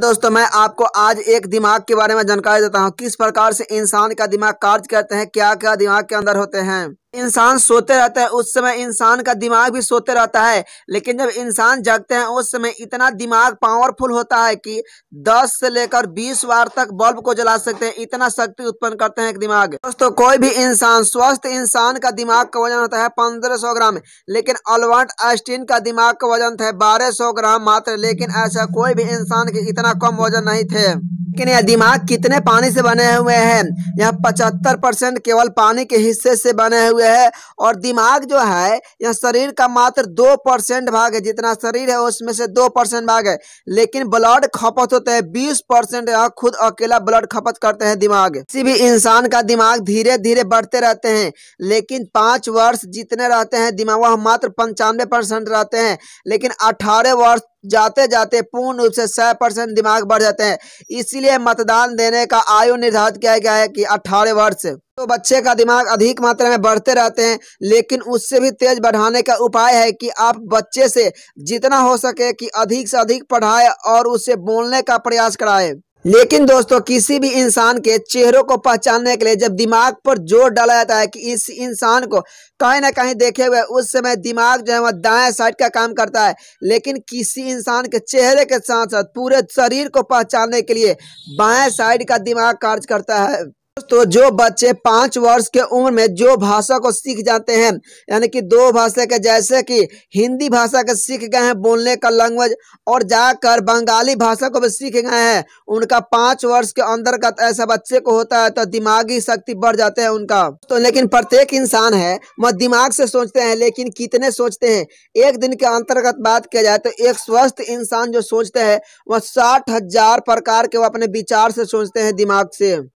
दोस्तों मैं आपको आज एक दिमाग के बारे में जानकारी देता हूँ किस प्रकार से इंसान का दिमाग कार्य करते हैं क्या क्या दिमाग के अंदर होते हैं इंसान सोते रहते हैं उस समय इंसान का दिमाग भी सोते रहता है लेकिन जब इंसान जगते हैं उस समय इतना दिमाग पावरफुल होता है कि 10 से लेकर 20 बार तक बल्ब को जला सकते हैं इतना शक्ति उत्पन्न करते हैं दिमाग दोस्तों कोई भी इंसान स्वस्थ इंसान का दिमाग का वजन होता है पंद्रह ग्राम लेकिन अलवर्ट आस्टिन का दिमाग का वजन था बारह ग्राम मात्र लेकिन ऐसा कोई भी इंसान के इतना कम वजन नहीं थे लेकिन यह दिमाग कितने पानी से बने हुए हैं यह पचहत्तर परसेंट केवल पानी के हिस्से से बने हुए हैं और दिमाग जो है यह शरीर का मात्र दो परसेंट भाग है जितना शरीर है उसमें से दो परसेंट भाग है लेकिन ब्लड खपत होते हैं बीस परसेंट यहाँ खुद अकेला ब्लड खपत करते हैं दिमाग किसी भी इंसान का दिमाग धीरे धीरे बढ़ते रहते हैं लेकिन पांच वर्ष जितने रहते हैं दिमाग वह मात्र पंचानवे रहते हैं लेकिन अठारह वर्ष जाते जाते पूर्ण रूप से सौ परसेंट दिमाग बढ़ जाते हैं इसलिए मतदान देने का आयु निर्धारित किया गया है कि अठारह वर्ष तो बच्चे का दिमाग अधिक मात्रा में बढ़ते रहते हैं लेकिन उससे भी तेज बढ़ाने का उपाय है कि आप बच्चे से जितना हो सके कि अधिक से अधिक पढ़ाए और उससे बोलने का प्रयास कराए लेकिन दोस्तों किसी भी इंसान के चेहरों को पहचानने के लिए जब दिमाग पर जोर डाला जाता है कि इस इंसान को कहीं ना कहीं देखे हुए उस समय दिमाग जो है वह दाएं साइड का काम करता है लेकिन किसी इंसान के चेहरे के साथ साथ पूरे शरीर को पहचानने के लिए बाएं साइड का दिमाग कार्य करता है दोस्तों जो बच्चे पांच वर्ष के उम्र में जो भाषा को सीख जाते हैं यानी कि दो भाषा के जैसे कि हिंदी भाषा के सीख गए हैं बोलने का लैंग्वेज और जाकर बंगाली भाषा को भी सीख गए हैं उनका पांच वर्ष के अंतर्गत ऐसा बच्चे को होता है तो दिमागी शक्ति बढ़ जाते हैं उनका तो लेकिन प्रत्येक इंसान है वह दिमाग से सोचते हैं लेकिन कितने सोचते हैं एक दिन के अंतर्गत बात किया जाए तो एक स्वस्थ इंसान जो सोचते हैं वह साठ हजार प्रकार के वो अपने विचार से सोचते हैं दिमाग से